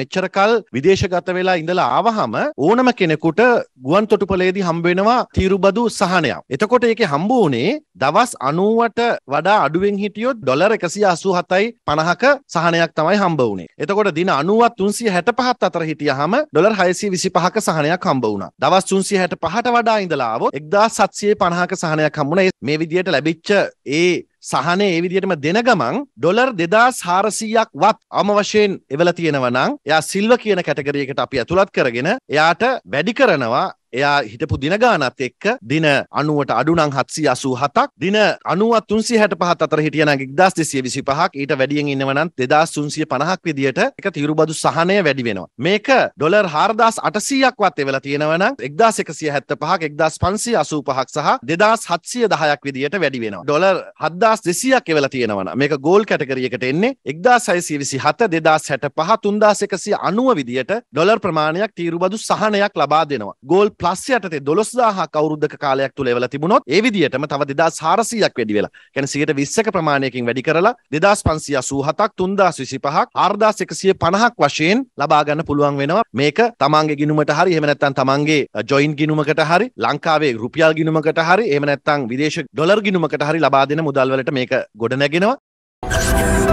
මෙච්චරකල් විදේශගත වෙලා ඉඳලා ආවහම ඕනම කෙනෙකුට ගුවන් තොටුපලේදී හම්බ වෙනවා තීරුබදු සහනයක්. එතකොට ඒකේ හම්බ වුණේ දවස් 90ට වඩා අඩුවෙන් හිටියොත් ඩොලර් 187යි 50ක සහනයක් තමයි හම්බ වුණේ. එතකොට දින 90ත් 365ත් අතර හිටියහම ඩොලර් 625ක සහනයක් හම්බ වුණා. දවස් 365ට වඩා ඉඳලා ආවොත් 1750ක සහනයක් හම්බුණා. මේ විදිහට ලැබිච්ච ඒ සහන ඒ විදිහටම දෙන ගමන් ඩොලර් 2400ක් වත් අම වශයෙන් එවලා තියෙනවා නම් එයා සිල්ව කියන කැටගරි එකට අපි ඇතුළත් කරගෙන එයාට වැඩි කරනවා එයා හිටපු දින ගානත් එක්ක දින 90ට අඩු නම් 787ක් දින 90 365 අතර හිටියනම් 1225ක් ඊට වැඩියෙන් ඉන්නව නම් 2350ක් විදියට එක තීරුබදු සහනය වැඩි වෙනවා මේක ඩොලර් 4800ක් වත් වෙලා තියෙනව නම් 1175ක් 1585ක් සහ 2710ක් විදියට වැඩි වෙනවා ඩොලර් 7200ක් වෙලා තියෙනවා නම් මේක ගෝල් කැටගරි එකට එන්නේ 1627 2065 3190 විදියට ඩොලර් ප්‍රමාණයක් තීරුබදු සහනයක් ලබා දෙනවා ගෝල් ප්ලස් යටතේ 12000ක් අවුරුද්දක කාලයක් තුල එවලා තිබුණොත් ඒ විදිහටම තව 2400ක් වැඩි වෙලා කියන්නේ 120ක ප්‍රමාණයකින් වැඩි කරලා 2587ක් 3025ක් 4150ක් වශයෙන් ලබා ගන්න පුළුවන් වෙනවා මේක තමන්ගේ ගිණුමට හරි එහෙම නැත්නම් තමන්ගේ ජොයින් ගිණුමකට හරි ලංකාවේ රුපියල් ගිණුමකට හරි එහෙම නැත්නම් විදේශ ඩොලර් ගිණුමකට හරි ලබා දෙන මුදල් වලට මේක ගොඩ නැගෙනවා